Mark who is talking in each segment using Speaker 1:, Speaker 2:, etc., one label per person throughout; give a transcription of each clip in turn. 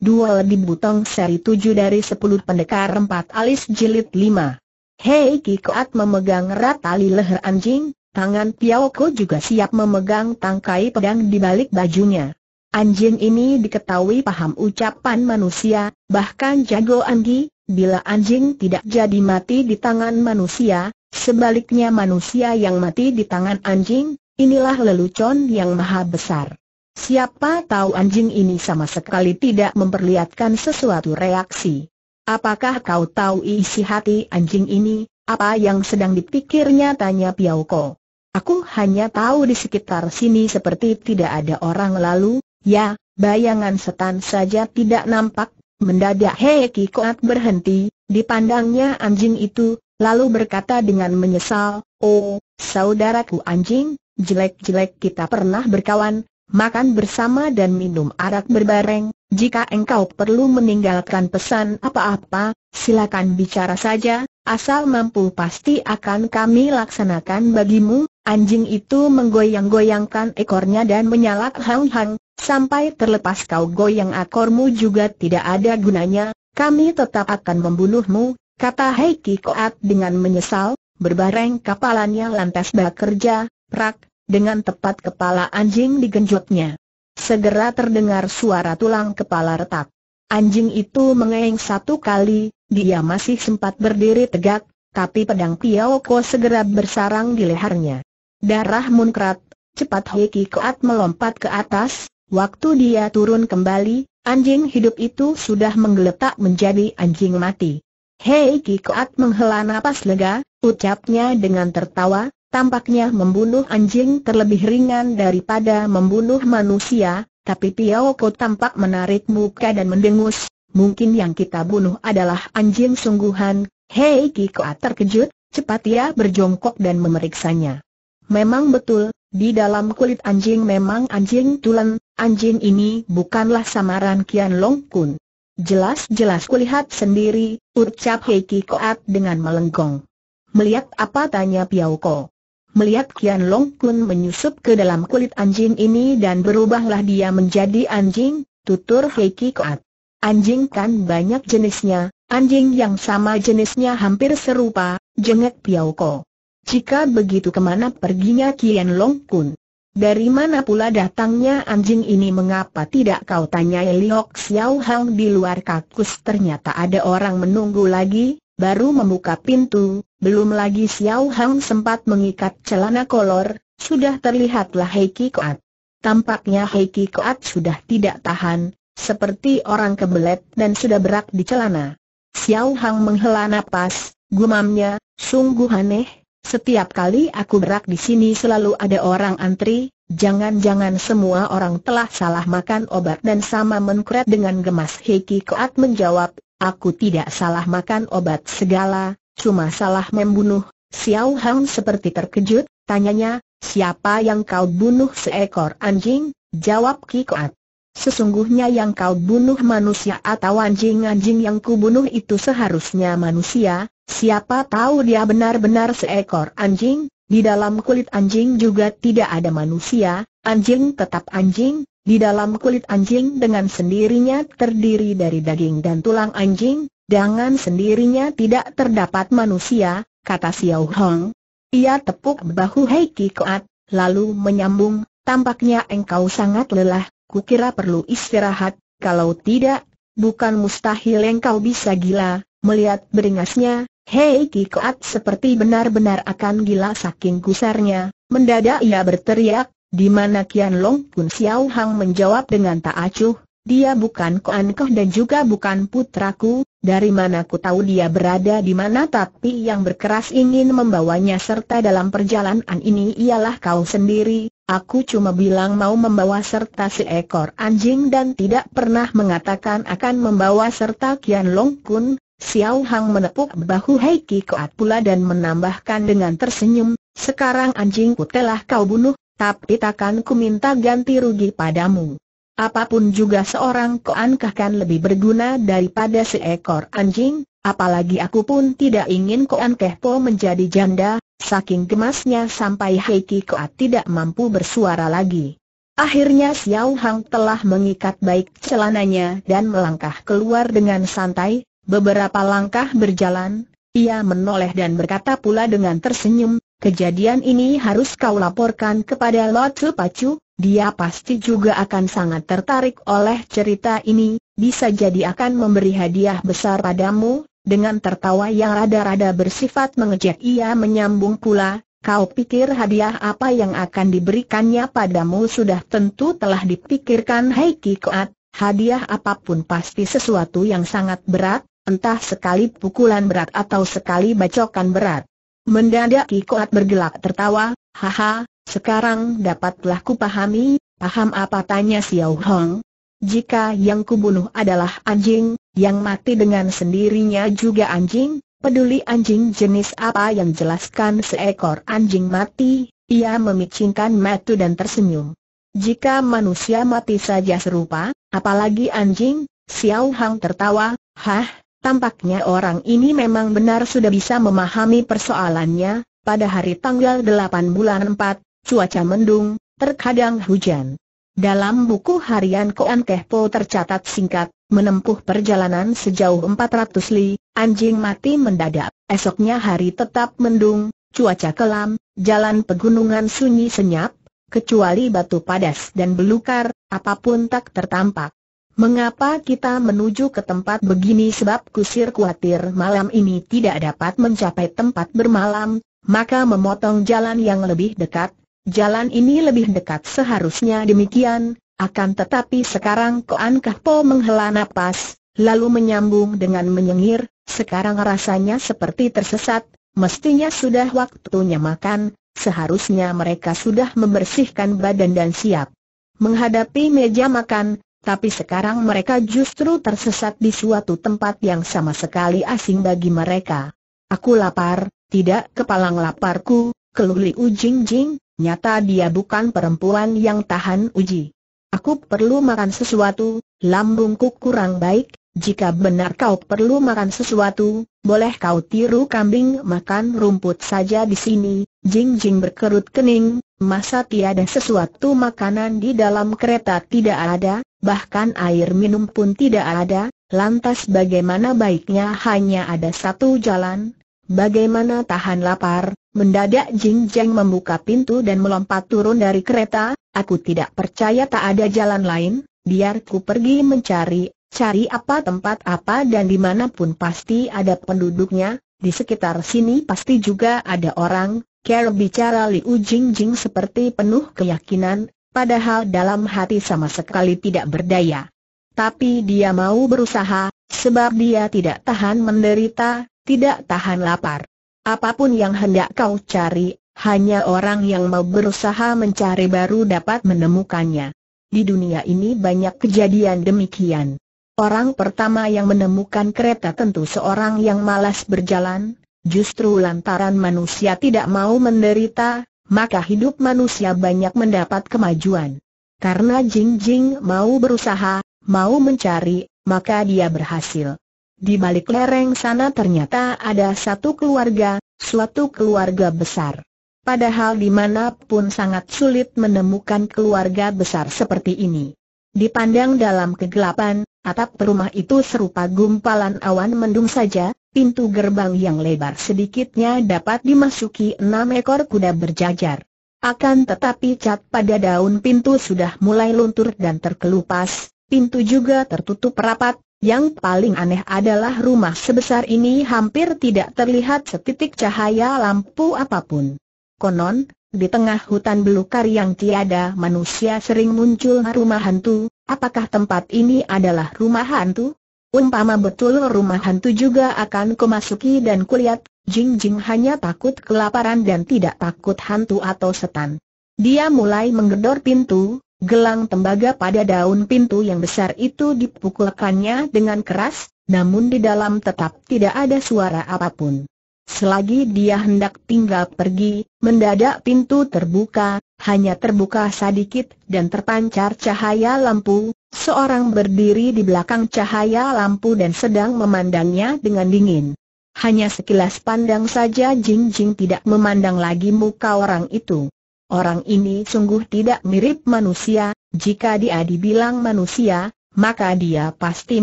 Speaker 1: dua lebih butong seri tujuh dari sepuluh pendekar empat alis jilid lima. Hei Kikoat memegang erat tali leher anjing, tangan Piaoko juga siap memegang tangkai pedang di balik bajunya. Anjing ini diketahui paham ucapan manusia, bahkan jago Anggi, bila anjing tidak jadi mati di tangan manusia, sebaliknya manusia yang mati di tangan anjing, inilah lelucon yang maha besar. Siapa tahu anjing ini sama sekali tidak memperlihatkan sesuatu reaksi. Apakah kau tahu isi hati anjing ini, apa yang sedang dipikirnya tanya Piao Ko. Aku hanya tahu di sekitar sini seperti tidak ada orang lalu, ya, bayangan setan saja tidak nampak. Mendadak Hei Koat berhenti, dipandangnya anjing itu, lalu berkata dengan menyesal, Oh, saudaraku anjing, jelek-jelek kita pernah berkawan, makan bersama dan minum arak berbareng, jika engkau perlu meninggalkan pesan apa-apa, silakan bicara saja, asal mampu pasti akan kami laksanakan bagimu. Anjing itu menggoyang-goyangkan ekornya dan menyalak hang-hang, sampai terlepas kau goyang ekormu juga tidak ada gunanya, kami tetap akan membunuhmu, kata Heiki Koat dengan menyesal, berbareng kapalannya lantas bekerja, prak, dengan tepat kepala anjing digenjotnya. Segera terdengar suara tulang kepala retak. Anjing itu mengeeng satu kali, dia masih sempat berdiri tegak, tapi pedang Ko segera bersarang di lehernya. Darah munkrat, cepat Heki Koat melompat ke atas, waktu dia turun kembali, anjing hidup itu sudah menggeletak menjadi anjing mati. Hei Kikoat menghela napas lega, ucapnya dengan tertawa, Tampaknya membunuh anjing terlebih ringan daripada membunuh manusia, tapi Piaoko tampak menarik muka dan mendengus, mungkin yang kita bunuh adalah anjing sungguhan, hei Kikoa terkejut, cepat ia berjongkok dan memeriksanya. Memang betul, di dalam kulit anjing memang anjing tulen, anjing ini bukanlah samaran Kian Long Kun. Jelas-jelas kulihat sendiri, ucap Hei Kikoat dengan melengkung. Melihat apa tanya Ko. Melihat Kian Long Kun menyusup ke dalam kulit anjing ini dan berubahlah dia menjadi anjing, tutur Heiki Koat. Anjing kan banyak jenisnya, anjing yang sama jenisnya hampir serupa, jengek Piao Ko. Jika begitu kemana perginya Kian Long Kun? Dari mana pula datangnya anjing ini mengapa tidak kau tanya Liok Xiao Hang di luar kakus ternyata ada orang menunggu lagi, baru membuka pintu, belum lagi Xiao Hang sempat mengikat celana kolor, sudah terlihatlah Heiki Koat. Tampaknya Heiki Koat sudah tidak tahan, seperti orang kebelet dan sudah berak di celana. Xiao Hang menghela napas, gumamnya, sungguh aneh, setiap kali aku berak di sini selalu ada orang antri, jangan-jangan semua orang telah salah makan obat dan sama menkret dengan gemas Heiki Koat menjawab, aku tidak salah makan obat segala, cuma salah membunuh. Xiao Hang seperti terkejut, tanyanya, siapa yang kau bunuh seekor anjing? Jawab Kikoat. Sesungguhnya yang kau bunuh manusia atau anjing-anjing yang kubunuh itu seharusnya manusia, siapa tahu dia benar-benar seekor anjing, di dalam kulit anjing juga tidak ada manusia, anjing tetap anjing, di dalam kulit anjing dengan sendirinya terdiri dari daging dan tulang anjing, dengan sendirinya tidak terdapat manusia, kata Xiao Hong. Ia tepuk bahu Hei Ki Koat, lalu menyambung, tampaknya engkau sangat lelah, ku kira perlu istirahat, kalau tidak, bukan mustahil engkau bisa gila, melihat beringasnya, Hei Ki Koat seperti benar-benar akan gila saking gusarnya, mendadak ia berteriak, di mana Kian Long pun Xiao Hang menjawab dengan tak acuh, dia bukan Koan Koh dan juga bukan putraku, dari mana ku tahu dia berada di mana tapi yang berkeras ingin membawanya serta dalam perjalanan ini ialah kau sendiri, aku cuma bilang mau membawa serta seekor anjing dan tidak pernah mengatakan akan membawa serta Kian Long Kun, Xiao Hang menepuk bahu Hei Ki Koat pula dan menambahkan dengan tersenyum, sekarang anjingku telah kau bunuh, tapi takkan ku minta ganti rugi padamu. Apapun juga seorang koan kahkan lebih berguna daripada seekor anjing, apalagi aku pun tidak ingin koan kehpo menjadi janda, saking gemasnya sampai Heiki Koat tidak mampu bersuara lagi. Akhirnya Xiao Hang telah mengikat baik celananya dan melangkah keluar dengan santai, beberapa langkah berjalan, ia menoleh dan berkata pula dengan tersenyum, kejadian ini harus kau laporkan kepada Lotsu Pacu, dia pasti juga akan sangat tertarik oleh cerita ini, bisa jadi akan memberi hadiah besar padamu, dengan tertawa yang rada-rada bersifat mengejek ia menyambung pula, kau pikir hadiah apa yang akan diberikannya padamu sudah tentu telah dipikirkan Hei Kikoat, hadiah apapun pasti sesuatu yang sangat berat, entah sekali pukulan berat atau sekali bacokan berat. Mendadak Kikoat bergelak tertawa, haha, sekarang dapatlah kupahami, paham apa tanya Xiao Hong? Jika yang kubunuh adalah anjing, yang mati dengan sendirinya juga anjing, peduli anjing jenis apa yang jelaskan seekor anjing mati, ia memicingkan mata dan tersenyum. Jika manusia mati saja serupa, apalagi anjing, Xiao Hong tertawa, hah, tampaknya orang ini memang benar sudah bisa memahami persoalannya, pada hari tanggal 8 bulan 4, cuaca mendung, terkadang hujan. Dalam buku harian Koan Kehpo tercatat singkat, menempuh perjalanan sejauh 400 li, anjing mati mendadak, esoknya hari tetap mendung, cuaca kelam, jalan pegunungan sunyi senyap, kecuali batu padas dan belukar, apapun tak tertampak. Mengapa kita menuju ke tempat begini sebab kusir khawatir malam ini tidak dapat mencapai tempat bermalam, maka memotong jalan yang lebih dekat, Jalan ini lebih dekat seharusnya demikian, akan tetapi sekarang Koan Kahpo menghela nafas, lalu menyambung dengan menyengir, sekarang rasanya seperti tersesat, mestinya sudah waktunya makan, seharusnya mereka sudah membersihkan badan dan siap menghadapi meja makan, tapi sekarang mereka justru tersesat di suatu tempat yang sama sekali asing bagi mereka. Aku lapar, tidak kepalang laparku, keluli ujing ujing. Jing, nyata dia bukan perempuan yang tahan uji. Aku perlu makan sesuatu, lambungku kurang baik, jika benar kau perlu makan sesuatu, boleh kau tiru kambing makan rumput saja di sini. Jing Jing berkerut kening, masa tiada sesuatu makanan di dalam kereta tidak ada, bahkan air minum pun tidak ada, lantas bagaimana baiknya hanya ada satu jalan, Bagaimana tahan lapar? Mendadak Jing Jeng membuka pintu dan melompat turun dari kereta. Aku tidak percaya tak ada jalan lain. Biar ku pergi mencari, cari apa tempat apa dan dimanapun pasti ada penduduknya. Di sekitar sini pasti juga ada orang. Ker bicara Liu Jing Jing seperti penuh keyakinan, padahal dalam hati sama sekali tidak berdaya. Tapi dia mau berusaha, sebab dia tidak tahan menderita, tidak tahan lapar. Apapun yang hendak kau cari, hanya orang yang mau berusaha mencari baru dapat menemukannya. Di dunia ini banyak kejadian demikian. Orang pertama yang menemukan kereta tentu seorang yang malas berjalan, justru lantaran manusia tidak mau menderita, maka hidup manusia banyak mendapat kemajuan. Karena Jing Jing mau berusaha, mau mencari, maka dia berhasil. Di balik lereng sana ternyata ada satu keluarga, suatu keluarga besar. Padahal dimanapun sangat sulit menemukan keluarga besar seperti ini. Dipandang dalam kegelapan, atap rumah itu serupa gumpalan awan mendung saja, pintu gerbang yang lebar sedikitnya dapat dimasuki enam ekor kuda berjajar. Akan tetapi cat pada daun pintu sudah mulai luntur dan terkelupas, pintu juga tertutup rapat, yang paling aneh adalah rumah sebesar ini hampir tidak terlihat setitik cahaya lampu apapun. Konon, di tengah hutan belukar yang tiada manusia sering muncul rumah hantu, apakah tempat ini adalah rumah hantu? Umpama betul rumah hantu juga akan kumasuki dan kulihat, Jing Jing hanya takut kelaparan dan tidak takut hantu atau setan. Dia mulai menggedor pintu, Gelang tembaga pada daun pintu yang besar itu dipukulkannya dengan keras, namun di dalam tetap tidak ada suara apapun. Selagi dia hendak tinggal pergi, mendadak pintu terbuka, hanya terbuka sedikit dan terpancar cahaya lampu, seorang berdiri di belakang cahaya lampu dan sedang memandangnya dengan dingin. Hanya sekilas pandang saja Jing Jing tidak memandang lagi muka orang itu. Orang ini sungguh tidak mirip manusia, jika dia dibilang manusia, maka dia pasti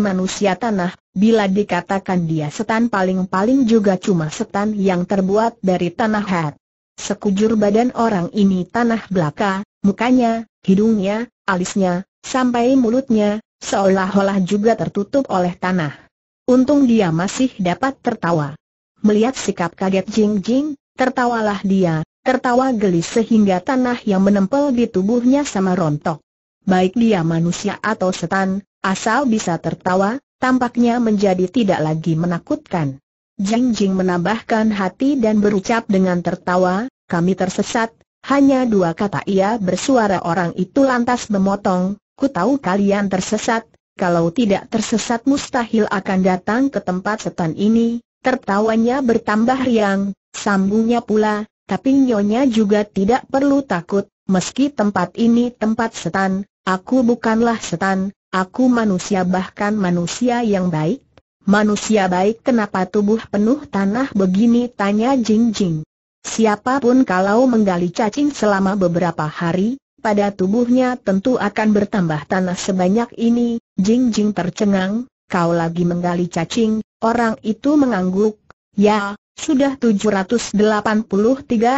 Speaker 1: manusia tanah, bila dikatakan dia setan paling-paling juga cuma setan yang terbuat dari tanah hat. Sekujur badan orang ini tanah belaka, mukanya, hidungnya, alisnya, sampai mulutnya, seolah-olah juga tertutup oleh tanah. Untung dia masih dapat tertawa. Melihat sikap kaget Jing Jing, tertawalah dia, tertawa geli sehingga tanah yang menempel di tubuhnya sama rontok. Baik dia manusia atau setan, asal bisa tertawa, tampaknya menjadi tidak lagi menakutkan. Jing Jing menambahkan hati dan berucap dengan tertawa, kami tersesat, hanya dua kata ia bersuara orang itu lantas memotong, ku tahu kalian tersesat, kalau tidak tersesat mustahil akan datang ke tempat setan ini, tertawanya bertambah riang, sambungnya pula, tapi Nyonya juga tidak perlu takut, meski tempat ini tempat setan, aku bukanlah setan, aku manusia bahkan manusia yang baik. Manusia baik kenapa tubuh penuh tanah begini tanya Jing Jing. Siapapun kalau menggali cacing selama beberapa hari, pada tubuhnya tentu akan bertambah tanah sebanyak ini, Jing Jing tercengang, kau lagi menggali cacing, orang itu mengangguk, ya, sudah 783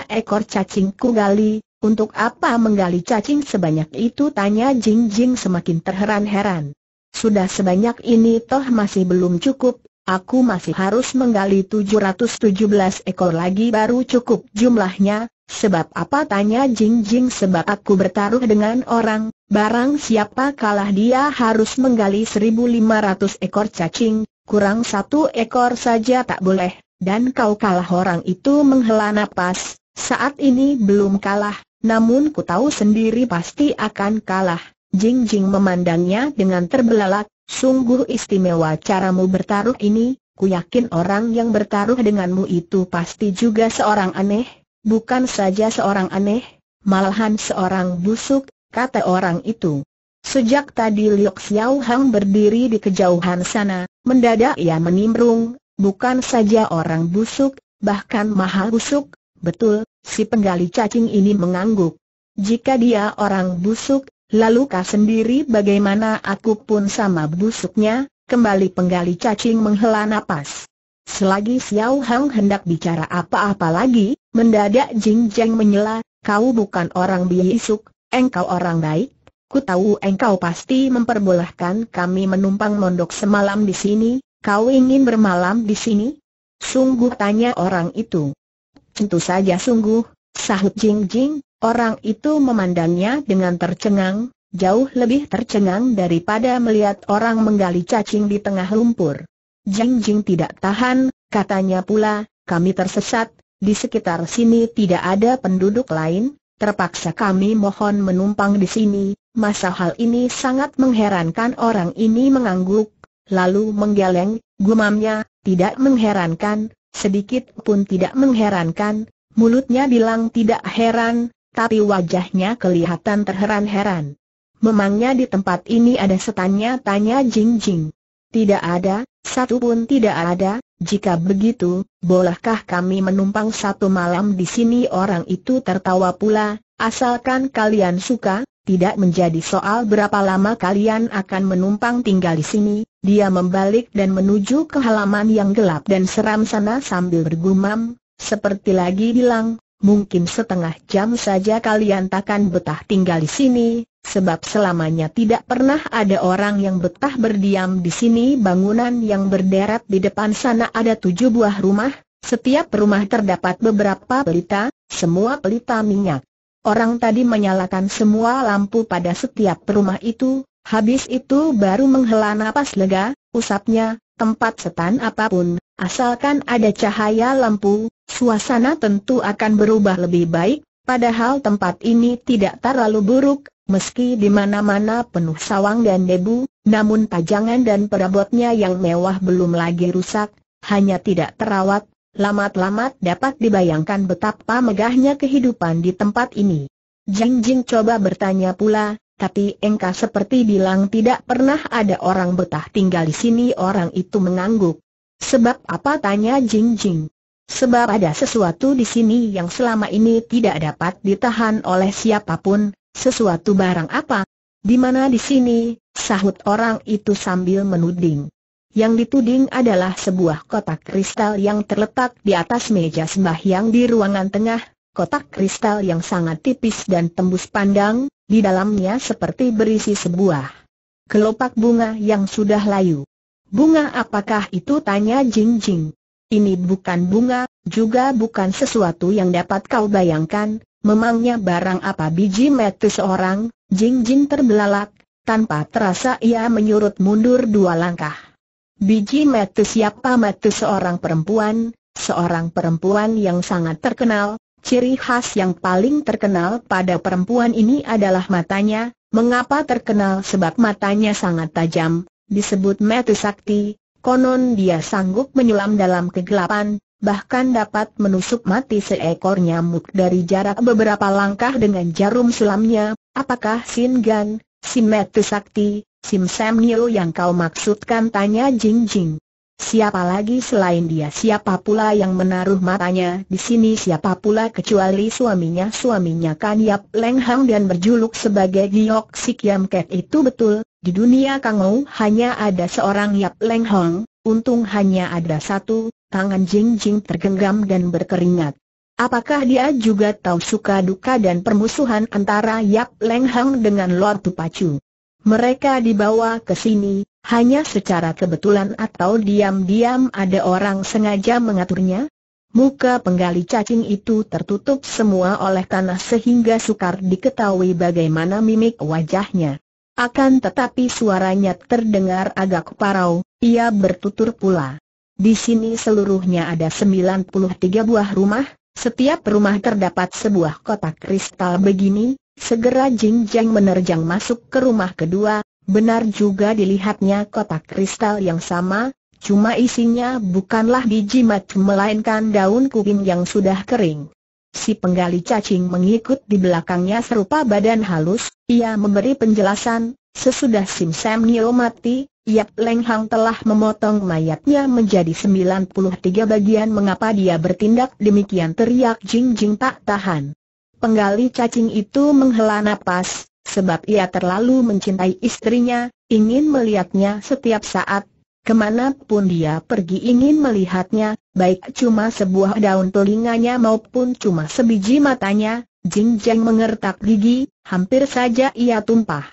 Speaker 1: ekor cacing gali. untuk apa menggali cacing sebanyak itu tanya Jing Jing semakin terheran-heran. Sudah sebanyak ini toh masih belum cukup, aku masih harus menggali 717 ekor lagi baru cukup jumlahnya, sebab apa tanya Jing Jing sebab aku bertaruh dengan orang, barang siapa kalah dia harus menggali 1500 ekor cacing, kurang satu ekor saja tak boleh. Dan kau kalah orang itu menghela nafas. saat ini belum kalah, namun ku tahu sendiri pasti akan kalah. Jing Jing memandangnya dengan terbelalak, sungguh istimewa caramu bertaruh ini, ku yakin orang yang bertaruh denganmu itu pasti juga seorang aneh, bukan saja seorang aneh, malahan seorang busuk, kata orang itu. Sejak tadi Liu Xiaohang berdiri di kejauhan sana, mendadak ia menimbrung, Bukan saja orang busuk, bahkan maha busuk, betul, si penggali cacing ini mengangguk. Jika dia orang busuk, lalu kau sendiri bagaimana aku pun sama busuknya, kembali penggali cacing menghela napas. Selagi Xiao Hang hendak bicara apa-apa lagi, mendadak Jing Jeng menyela, kau bukan orang biisuk, engkau orang baik. Ku tahu engkau pasti memperbolehkan kami menumpang mondok semalam di sini, Kau ingin bermalam di sini? Sungguh tanya orang itu. Tentu saja sungguh, sahut Jing Jing, orang itu memandangnya dengan tercengang, jauh lebih tercengang daripada melihat orang menggali cacing di tengah lumpur. Jing Jing tidak tahan, katanya pula, kami tersesat, di sekitar sini tidak ada penduduk lain, terpaksa kami mohon menumpang di sini, masa hal ini sangat mengherankan orang ini mengangguk, lalu menggeleng, gumamnya, tidak mengherankan, sedikit pun tidak mengherankan, mulutnya bilang tidak heran, tapi wajahnya kelihatan terheran-heran. Memangnya di tempat ini ada setannya tanya Jing Jing. Tidak ada, satu pun tidak ada, jika begitu, bolehkah kami menumpang satu malam di sini orang itu tertawa pula, asalkan kalian suka, tidak menjadi soal berapa lama kalian akan menumpang tinggal di sini, dia membalik dan menuju ke halaman yang gelap dan seram sana sambil bergumam, seperti lagi bilang, mungkin setengah jam saja kalian takkan betah tinggal di sini, sebab selamanya tidak pernah ada orang yang betah berdiam di sini bangunan yang berderet di depan sana ada tujuh buah rumah, setiap rumah terdapat beberapa pelita, semua pelita minyak. Orang tadi menyalakan semua lampu pada setiap rumah itu, habis itu baru menghela napas lega, usapnya, tempat setan apapun, asalkan ada cahaya lampu, suasana tentu akan berubah lebih baik, padahal tempat ini tidak terlalu buruk, meski di mana-mana penuh sawang dan debu, namun pajangan dan perabotnya yang mewah belum lagi rusak, hanya tidak terawat, Lamat-lamat dapat dibayangkan betapa megahnya kehidupan di tempat ini. Jing Jing coba bertanya pula, tapi engkau seperti bilang tidak pernah ada orang betah tinggal di sini orang itu mengangguk. Sebab apa tanya Jing Jing? Sebab ada sesuatu di sini yang selama ini tidak dapat ditahan oleh siapapun, sesuatu barang apa? Di mana di sini, sahut orang itu sambil menuding. Yang dituding adalah sebuah kotak kristal yang terletak di atas meja sembah yang di ruangan tengah, kotak kristal yang sangat tipis dan tembus pandang, di dalamnya seperti berisi sebuah kelopak bunga yang sudah layu. Bunga apakah itu tanya Jing Jing. Ini bukan bunga, juga bukan sesuatu yang dapat kau bayangkan, memangnya barang apa biji metu seorang, Jing Jing terbelalak, tanpa terasa ia menyurut mundur dua langkah. Biji Metu siapa Metu seorang perempuan, seorang perempuan yang sangat terkenal, ciri khas yang paling terkenal pada perempuan ini adalah matanya, mengapa terkenal sebab matanya sangat tajam, disebut Metu Sakti, konon dia sanggup menyulam dalam kegelapan, bahkan dapat menusuk mati seekor nyamuk dari jarak beberapa langkah dengan jarum sulamnya, apakah Sin Gan, si Metu Sakti, Sim Sam Nio yang kau maksudkan tanya Jing Jing. Siapa lagi selain dia siapa pula yang menaruh matanya di sini siapa pula kecuali suaminya suaminya kan Yap Leng Hang dan berjuluk sebagai Giyok Sik Yam Ket itu betul, di dunia Kang Ou hanya ada seorang Yap Leng Hang, untung hanya ada satu, tangan Jing Jing tergenggam dan berkeringat. Apakah dia juga tahu suka duka dan permusuhan antara Yap Leng Hang dengan Lord Tupacu? Mereka dibawa ke sini, hanya secara kebetulan atau diam-diam ada orang sengaja mengaturnya? Muka penggali cacing itu tertutup semua oleh tanah sehingga sukar diketahui bagaimana mimik wajahnya. Akan tetapi suaranya terdengar agak parau, ia bertutur pula. Di sini seluruhnya ada 93 buah rumah, setiap rumah terdapat sebuah kotak kristal begini, Segera Jing Jeng menerjang masuk ke rumah kedua, benar juga dilihatnya kotak kristal yang sama, cuma isinya bukanlah biji mat melainkan daun kuping yang sudah kering. Si penggali cacing mengikut di belakangnya serupa badan halus, ia memberi penjelasan, sesudah Sim Sam Nio mati, Yap Leng Hang telah memotong mayatnya menjadi 93 bagian mengapa dia bertindak demikian teriak Jing Jing tak tahan. Penggali cacing itu menghela nafas, sebab ia terlalu mencintai istrinya, ingin melihatnya setiap saat. Kemanapun dia pergi ingin melihatnya, baik cuma sebuah daun telinganya maupun cuma sebiji matanya, Jing Jeng mengertak gigi, hampir saja ia tumpah.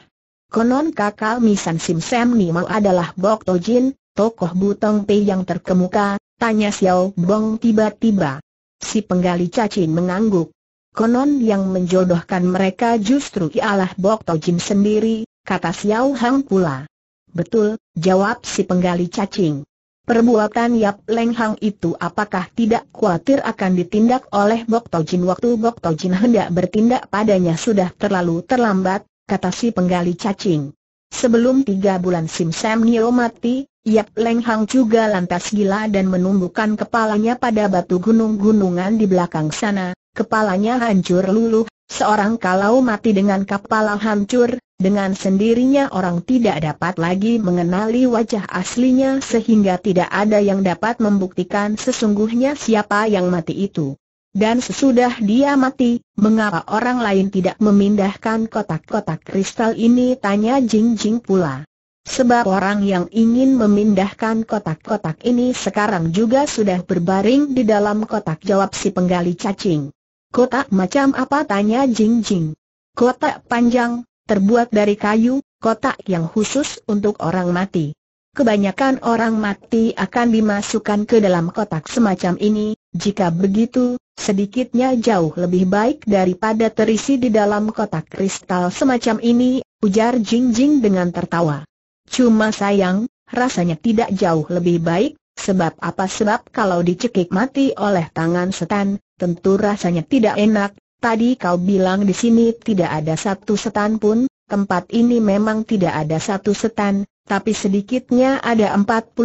Speaker 1: Konon kakak Misan Sim Sam mau adalah Bok Jin, tokoh Butong Pei yang terkemuka, tanya Xiao Bong tiba-tiba. Si penggali cacing mengangguk. Konon yang menjodohkan mereka justru ialah Bok Tojin sendiri, kata Xiao Hang pula. Betul, jawab si penggali cacing. Perbuatan Yap Leng Hang itu apakah tidak khawatir akan ditindak oleh Bok Tojin waktu Bok Tojin hendak bertindak padanya sudah terlalu terlambat, kata si penggali cacing. Sebelum tiga bulan Sim Sam Nio mati, Yap Leng Hang juga lantas gila dan menumbuhkan kepalanya pada batu gunung-gunungan di belakang sana, Kepalanya hancur luluh, seorang kalau mati dengan kepala hancur, dengan sendirinya orang tidak dapat lagi mengenali wajah aslinya sehingga tidak ada yang dapat membuktikan sesungguhnya siapa yang mati itu. Dan sesudah dia mati, mengapa orang lain tidak memindahkan kotak-kotak kristal ini tanya Jing Jing pula. Sebab orang yang ingin memindahkan kotak-kotak ini sekarang juga sudah berbaring di dalam kotak jawab si penggali cacing. Kotak macam apa tanya Jing Jing. Kotak panjang, terbuat dari kayu, kotak yang khusus untuk orang mati. Kebanyakan orang mati akan dimasukkan ke dalam kotak semacam ini, jika begitu, sedikitnya jauh lebih baik daripada terisi di dalam kotak kristal semacam ini, ujar Jing Jing dengan tertawa. Cuma sayang, rasanya tidak jauh lebih baik, sebab apa sebab kalau dicekik mati oleh tangan setan, tentu rasanya tidak enak, tadi kau bilang di sini tidak ada satu setan pun, tempat ini memang tidak ada satu setan, tapi sedikitnya ada 49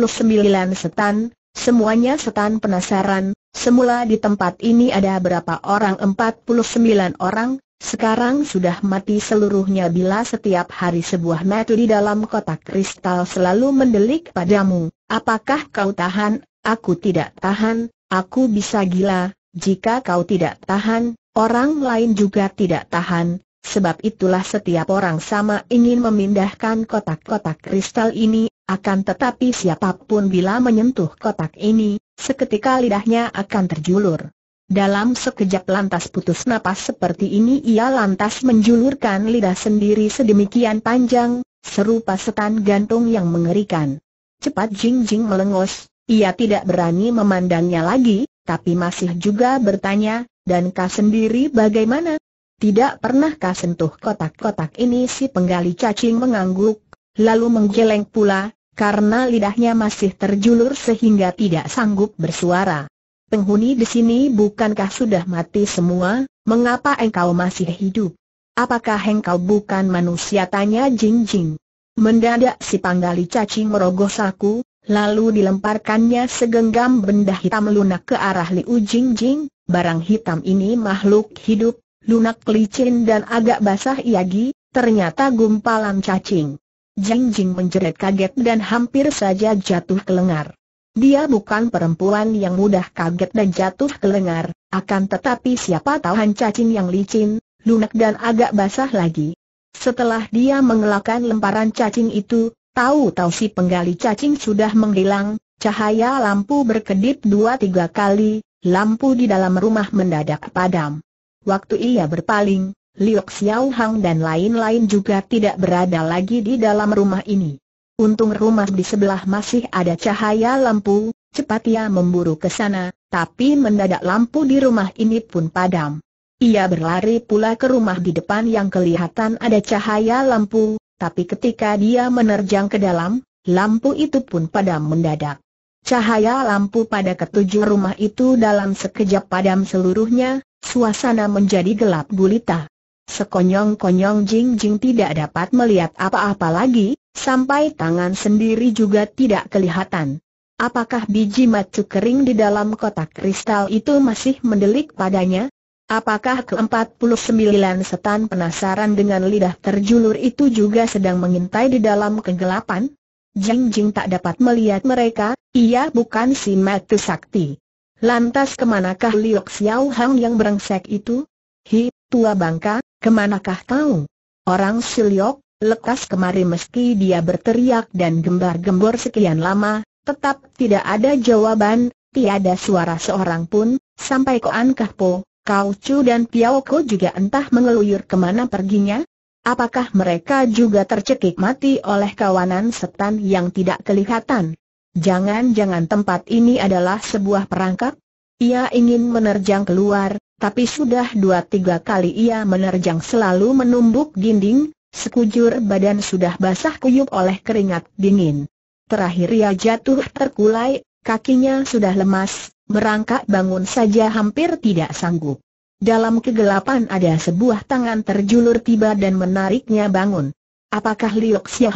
Speaker 1: setan, semuanya setan penasaran, semula di tempat ini ada berapa orang Empat puluh sembilan orang, sekarang sudah mati seluruhnya bila setiap hari sebuah metu di dalam kotak kristal selalu mendelik padamu. Apakah kau tahan? Aku tidak tahan, aku bisa gila, jika kau tidak tahan, orang lain juga tidak tahan, sebab itulah setiap orang sama ingin memindahkan kotak-kotak kristal ini, akan tetapi siapapun bila menyentuh kotak ini, seketika lidahnya akan terjulur. Dalam sekejap lantas putus napas seperti ini ia lantas menjulurkan lidah sendiri sedemikian panjang, serupa setan gantung yang mengerikan. Cepat Jing Jing melengos, ia tidak berani memandangnya lagi, tapi masih juga bertanya, dan kau sendiri bagaimana? Tidak pernah kau sentuh kotak-kotak ini si penggali cacing mengangguk, lalu menggeleng pula, karena lidahnya masih terjulur sehingga tidak sanggup bersuara. Penghuni di sini bukankah sudah mati semua, mengapa engkau masih hidup? Apakah engkau bukan manusia? Tanya Jing Jing. Mendadak si panggali cacing merogoh saku, Lalu dilemparkannya segenggam benda hitam lunak ke arah Liu Jingjing, barang hitam ini makhluk hidup, lunak licin dan agak basah iagi, ternyata gumpalan cacing. Jingjing menjerit kaget dan hampir saja jatuh ke lengar. Dia bukan perempuan yang mudah kaget dan jatuh ke lengar, akan tetapi siapa tahan cacing yang licin, lunak dan agak basah lagi. Setelah dia mengelakkan lemparan cacing itu, Tahu-tahu si penggali cacing sudah menghilang, cahaya lampu berkedip dua tiga kali, lampu di dalam rumah mendadak padam. Waktu ia berpaling, Liok Xiao Hang dan lain-lain juga tidak berada lagi di dalam rumah ini. Untung rumah di sebelah masih ada cahaya lampu, cepat ia memburu ke sana, tapi mendadak lampu di rumah ini pun padam. Ia berlari pula ke rumah di depan yang kelihatan ada cahaya lampu, tapi ketika dia menerjang ke dalam, lampu itu pun padam mendadak. Cahaya lampu pada ketujuh rumah itu dalam sekejap padam seluruhnya, suasana menjadi gelap gulita. Sekonyong-konyong Jing Jing tidak dapat melihat apa-apa lagi, sampai tangan sendiri juga tidak kelihatan. Apakah biji macu kering di dalam kotak kristal itu masih mendelik padanya? Apakah keempat puluh sembilan setan penasaran dengan lidah terjulur itu juga sedang mengintai di dalam kegelapan? Jing Jing tak dapat melihat mereka, ia bukan si mata sakti. Lantas kemanakah Liok Xiao Hang yang berengsek itu? Hi, tua bangka, kemanakah kau? Orang si Liok, lekas kemari meski dia berteriak dan gembar-gembor sekian lama, tetap tidak ada jawaban, tiada suara seorang pun, sampai ke po? Kau Chu dan Piao Ko juga entah mengeluyur kemana perginya? Apakah mereka juga tercekik mati oleh kawanan setan yang tidak kelihatan? Jangan-jangan tempat ini adalah sebuah perangkap? Ia ingin menerjang keluar, tapi sudah dua tiga kali ia menerjang selalu menumbuk dinding, sekujur badan sudah basah kuyup oleh keringat dingin. Terakhir ia jatuh terkulai, kakinya sudah lemas, merangkak bangun saja hampir tidak sanggup. Dalam kegelapan ada sebuah tangan terjulur tiba dan menariknya bangun. Apakah Liok Xia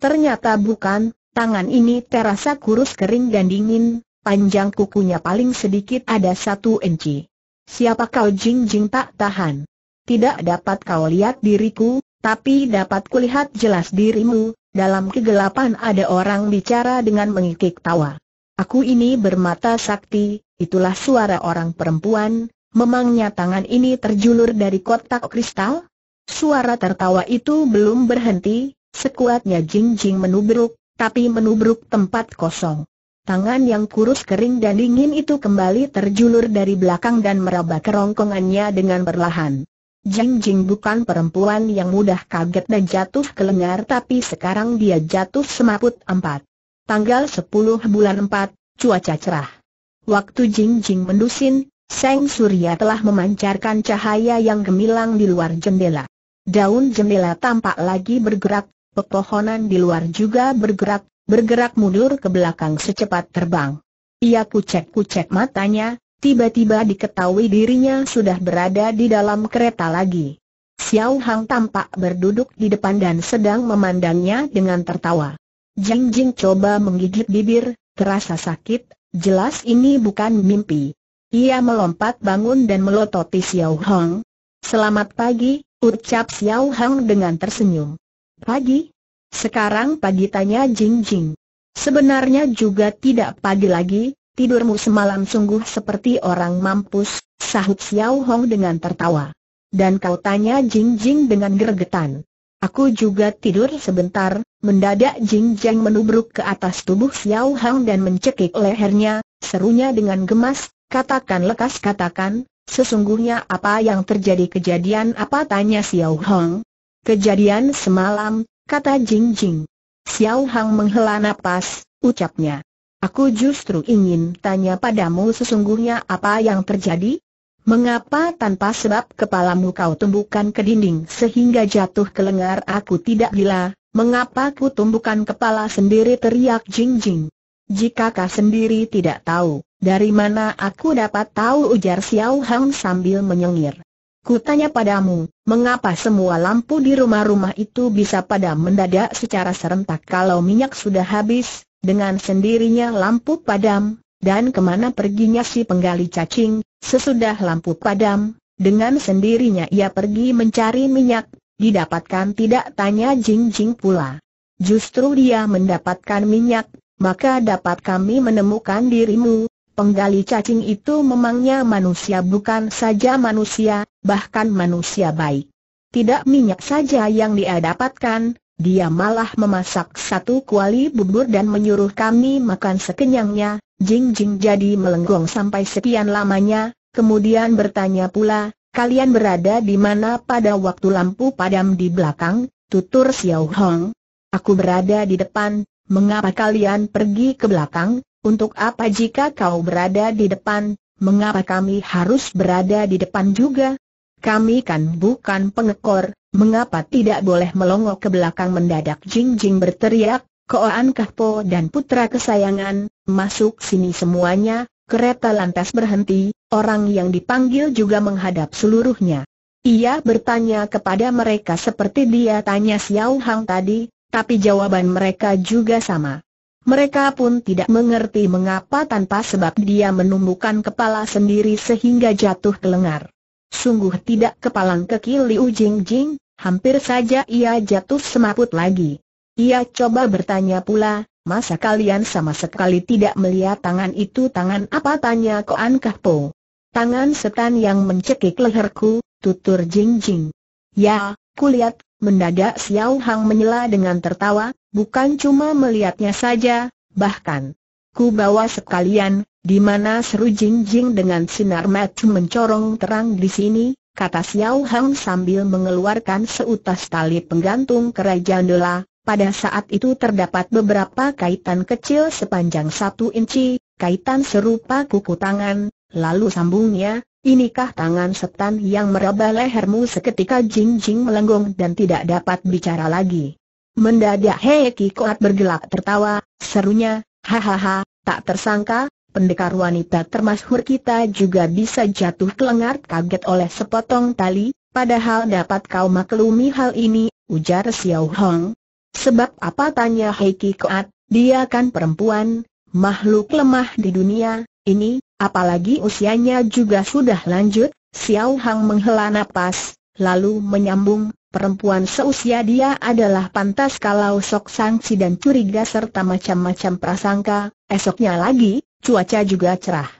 Speaker 1: Ternyata bukan, tangan ini terasa kurus kering dan dingin, panjang kukunya paling sedikit ada satu inci. Siapa kau Jing Jing tak tahan? Tidak dapat kau lihat diriku, tapi dapat kulihat jelas dirimu, dalam kegelapan ada orang bicara dengan mengikik tawa. Aku ini bermata sakti, itulah suara orang perempuan, memangnya tangan ini terjulur dari kotak kristal? Suara tertawa itu belum berhenti, sekuatnya Jing Jing menubruk, tapi menubruk tempat kosong. Tangan yang kurus kering dan dingin itu kembali terjulur dari belakang dan meraba kerongkongannya dengan perlahan. Jing Jing bukan perempuan yang mudah kaget dan jatuh ke lengar tapi sekarang dia jatuh semaput empat tanggal 10 bulan 4, cuaca cerah. Waktu Jing Jing mendusin, Seng Surya telah memancarkan cahaya yang gemilang di luar jendela. Daun jendela tampak lagi bergerak, pepohonan di luar juga bergerak, bergerak mundur ke belakang secepat terbang. Ia kucek-kucek matanya, tiba-tiba diketahui dirinya sudah berada di dalam kereta lagi. Xiao Hang tampak berduduk di depan dan sedang memandangnya dengan tertawa. Jing Jing coba menggigit bibir, terasa sakit, jelas ini bukan mimpi. Ia melompat bangun dan melototi Xiao Hong. Selamat pagi, ucap Xiao Hong dengan tersenyum. Pagi? Sekarang pagi tanya Jing Jing. Sebenarnya juga tidak pagi lagi, tidurmu semalam sungguh seperti orang mampus, sahut Xiao Hong dengan tertawa. Dan kau tanya Jing Jing dengan gergetan. Aku juga tidur sebentar, mendadak Jing Jeng menubruk ke atas tubuh Xiao Hang dan mencekik lehernya, serunya dengan gemas, katakan lekas katakan, sesungguhnya apa yang terjadi kejadian apa tanya Xiao Hang. Kejadian semalam, kata Jing Jing. Xiao Hang menghela napas, ucapnya. Aku justru ingin tanya padamu sesungguhnya apa yang terjadi? Mengapa tanpa sebab kepalamu kau tumbukan ke dinding sehingga jatuh ke lengan aku tidak gila? Mengapa ku tumbukan kepala sendiri teriak Jing Jing? Jika kau sendiri tidak tahu, dari mana aku dapat tahu ujar Xiao Hang sambil menyengir. Ku tanya padamu, mengapa semua lampu di rumah-rumah itu bisa padam mendadak secara serentak kalau minyak sudah habis, dengan sendirinya lampu padam, dan kemana perginya si penggali cacing, sesudah lampu padam, dengan sendirinya ia pergi mencari minyak, didapatkan tidak tanya Jing Jing pula. Justru dia mendapatkan minyak, maka dapat kami menemukan dirimu, penggali cacing itu memangnya manusia bukan saja manusia, bahkan manusia baik. Tidak minyak saja yang dia dapatkan, dia malah memasak satu kuali bubur dan menyuruh kami makan sekenyangnya, Jing Jing jadi melenggong sampai sekian lamanya, kemudian bertanya pula, kalian berada di mana pada waktu lampu padam di belakang, tutur Xiao Hong. Aku berada di depan, mengapa kalian pergi ke belakang, untuk apa jika kau berada di depan, mengapa kami harus berada di depan juga? Kami kan bukan pengekor, mengapa tidak boleh melongo ke belakang mendadak Jing Jing berteriak, Koan Kahpo dan putra kesayangan, Masuk sini semuanya, kereta lantas berhenti, orang yang dipanggil juga menghadap seluruhnya. Ia bertanya kepada mereka seperti dia tanya Xiao Hang tadi, tapi jawaban mereka juga sama. Mereka pun tidak mengerti mengapa tanpa sebab dia menumbuhkan kepala sendiri sehingga jatuh ke lengar. Sungguh tidak kepalang kekil ujing Jing, hampir saja ia jatuh semaput lagi. Ia coba bertanya pula, masa kalian sama sekali tidak melihat tangan itu tangan apa tanya Koan Kahpo. Tangan setan yang mencekik leherku, tutur Jing Jing. Ya, kulihat, mendadak Xiao Hang menyela dengan tertawa, bukan cuma melihatnya saja, bahkan ku bawa sekalian, di mana seru Jing Jing dengan sinar mata mencorong terang di sini, kata Xiao Hang sambil mengeluarkan seutas tali penggantung kerajaan Dela, pada saat itu terdapat beberapa kaitan kecil sepanjang satu inci, kaitan serupa kuku tangan, lalu sambungnya, inikah tangan setan yang meraba lehermu seketika Jing Jing melenggong dan tidak dapat bicara lagi. Mendadak Hei Kikoat bergelak tertawa, serunya, hahaha, tak tersangka, pendekar wanita termasuk kita juga bisa jatuh kelengar kaget oleh sepotong tali, padahal dapat kau maklumi hal ini, ujar Xiao Hong, Sebab apa tanya Heiki Koat, dia kan perempuan, makhluk lemah di dunia, ini, apalagi usianya juga sudah lanjut, Xiao Hang menghela napas, lalu menyambung, perempuan seusia dia adalah pantas kalau sok sangsi dan curiga serta macam-macam prasangka, esoknya lagi, cuaca juga cerah.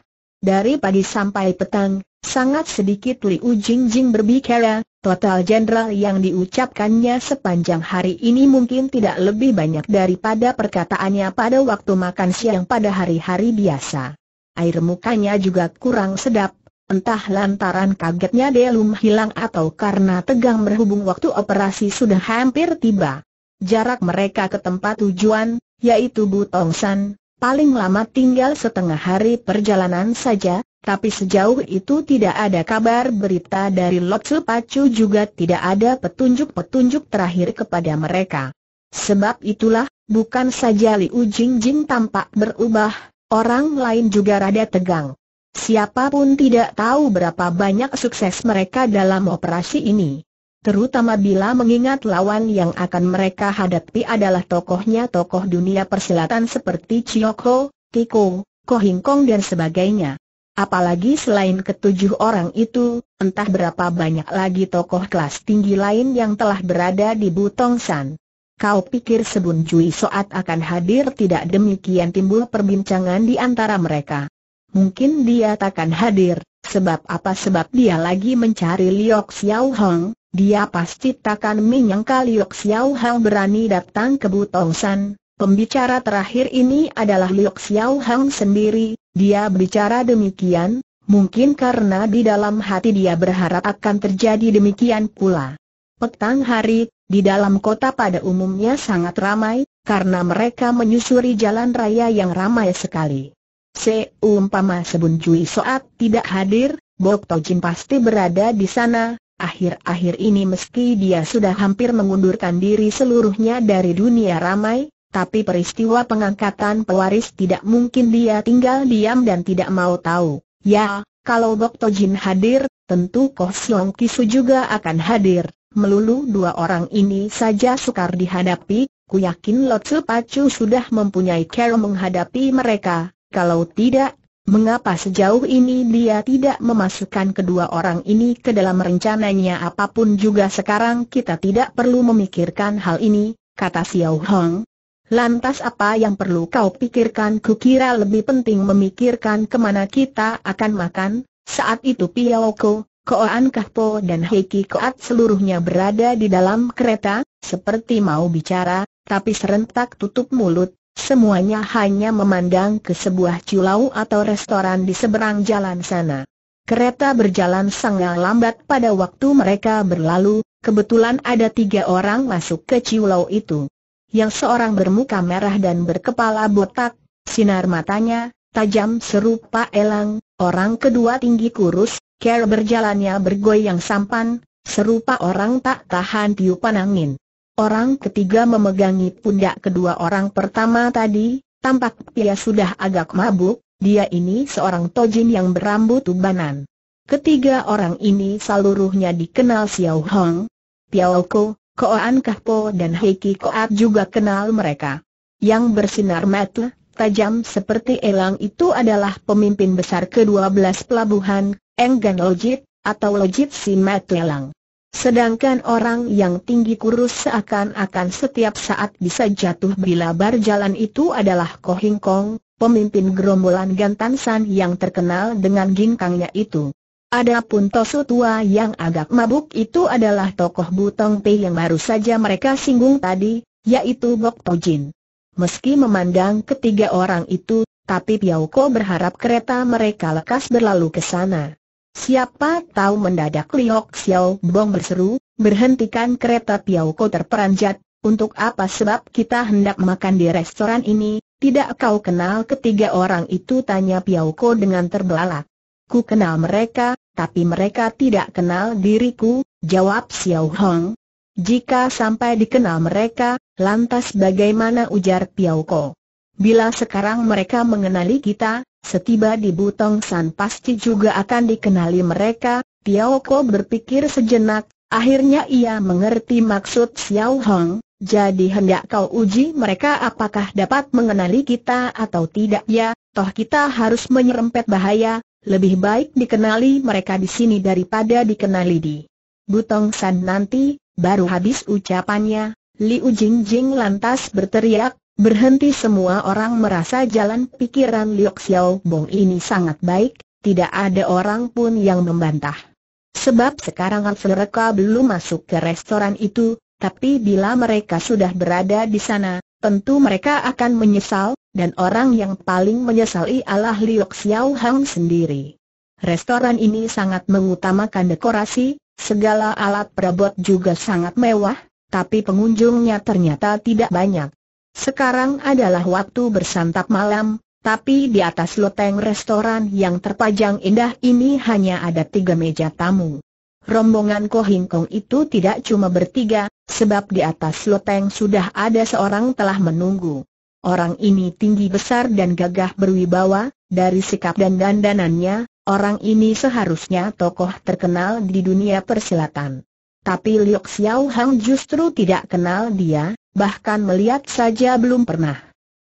Speaker 1: Dari pagi sampai petang, Sangat sedikit Liu Jingjing berbicara, total jenderal yang diucapkannya sepanjang hari ini mungkin tidak lebih banyak daripada perkataannya pada waktu makan siang pada hari-hari biasa. Air mukanya juga kurang sedap, entah lantaran kagetnya Delum hilang atau karena tegang berhubung waktu operasi sudah hampir tiba. Jarak mereka ke tempat tujuan, yaitu Butongsan, paling lama tinggal setengah hari perjalanan saja, tapi sejauh itu tidak ada kabar berita dari Lot Sepacu juga tidak ada petunjuk-petunjuk terakhir kepada mereka. Sebab itulah, bukan saja Liu Jing tampak berubah, orang lain juga rada tegang. Siapapun tidak tahu berapa banyak sukses mereka dalam operasi ini. Terutama bila mengingat lawan yang akan mereka hadapi adalah tokohnya tokoh dunia persilatan seperti Chioko, Tiko, Ko Hing Kong dan sebagainya. Apalagi selain ketujuh orang itu, entah berapa banyak lagi tokoh kelas tinggi lain yang telah berada di Butongsan. Kau pikir Sebun Cui Soat akan hadir tidak demikian timbul perbincangan di antara mereka. Mungkin dia takkan hadir, sebab apa sebab dia lagi mencari Liok Xiao Hong, dia pasti takkan menyangka Liok Xiao Hong berani datang ke Butongsan, Pembicara terakhir ini adalah Liu Xiao Hang sendiri, dia berbicara demikian, mungkin karena di dalam hati dia berharap akan terjadi demikian pula. Petang hari, di dalam kota pada umumnya sangat ramai, karena mereka menyusuri jalan raya yang ramai sekali. Seumpama Sebun Jui Soat tidak hadir, Bok Tojin pasti berada di sana, akhir-akhir ini meski dia sudah hampir mengundurkan diri seluruhnya dari dunia ramai, tapi peristiwa pengangkatan pewaris tidak mungkin dia tinggal diam dan tidak mau tahu. Ya, kalau Bok Jin hadir, tentu Koh Siong Kisu juga akan hadir. Melulu dua orang ini saja sukar dihadapi, ku yakin Lotsu Pacu sudah mempunyai cara menghadapi mereka, kalau tidak, mengapa sejauh ini dia tidak memasukkan kedua orang ini ke dalam rencananya apapun juga sekarang kita tidak perlu memikirkan hal ini, kata Xiao Hong, Lantas apa yang perlu kau pikirkan kukira lebih penting memikirkan kemana kita akan makan, saat itu Piaoko, Koan Kahpo dan Heki Koat seluruhnya berada di dalam kereta, seperti mau bicara, tapi serentak tutup mulut, semuanya hanya memandang ke sebuah culau atau restoran di seberang jalan sana. Kereta berjalan sangat lambat pada waktu mereka berlalu, kebetulan ada tiga orang masuk ke culau itu yang seorang bermuka merah dan berkepala botak, sinar matanya, tajam serupa elang, orang kedua tinggi kurus, cara berjalannya bergoyang sampan, serupa orang tak tahan tiupan angin. Orang ketiga memegangi pundak kedua orang pertama tadi, tampak pia sudah agak mabuk, dia ini seorang tojin yang berambut ubanan. Ketiga orang ini seluruhnya dikenal Xiao Hong, Piao Ko, Koan Kahpo dan Heki Koat juga kenal mereka. Yang bersinar mata, tajam seperti elang itu adalah pemimpin besar ke-12 pelabuhan, Enggan Lojit, atau Lojit si Elang. Sedangkan orang yang tinggi kurus seakan-akan setiap saat bisa jatuh bila berjalan itu adalah Hing Kong, pemimpin gerombolan Gantan yang terkenal dengan ginkangnya itu. Adapun Tosu tua yang agak mabuk itu adalah tokoh Butong Pei yang baru saja mereka singgung tadi, yaitu Bok Tojin. Meski memandang ketiga orang itu, tapi Piau Ko berharap kereta mereka lekas berlalu ke sana. Siapa tahu mendadak Liok Xiao Bong berseru, berhentikan kereta Piau Ko terperanjat, untuk apa sebab kita hendak makan di restoran ini, tidak kau kenal ketiga orang itu tanya Piau Ko dengan terbelalak. Ku kenal mereka, tapi mereka tidak kenal diriku, jawab Xiao Hong. Jika sampai dikenal mereka, lantas bagaimana ujar Piao Ko? Bila sekarang mereka mengenali kita, setiba di Butong San pasti juga akan dikenali mereka, Piao Ko berpikir sejenak, akhirnya ia mengerti maksud Xiao Hong, jadi hendak kau uji mereka apakah dapat mengenali kita atau tidak ya, toh kita harus menyerempet bahaya, lebih baik dikenali mereka di sini daripada dikenali di Butong San nanti, baru habis ucapannya, Liu Jing Jing lantas berteriak, berhenti semua orang merasa jalan pikiran Liu Xiao Bong ini sangat baik, tidak ada orang pun yang membantah. Sebab sekarang mereka belum masuk ke restoran itu, tapi bila mereka sudah berada di sana, tentu mereka akan menyesal, dan orang yang paling menyesali ialah Liok Xiao Hang sendiri. Restoran ini sangat mengutamakan dekorasi, segala alat perabot juga sangat mewah, tapi pengunjungnya ternyata tidak banyak. Sekarang adalah waktu bersantap malam, tapi di atas loteng restoran yang terpajang indah ini hanya ada tiga meja tamu. Rombongan Hing Kong itu tidak cuma bertiga, sebab di atas loteng sudah ada seorang telah menunggu. Orang ini tinggi besar dan gagah berwibawa, dari sikap dan dandanannya, orang ini seharusnya tokoh terkenal di dunia persilatan. Tapi Liu Xiao Hang justru tidak kenal dia, bahkan melihat saja belum pernah.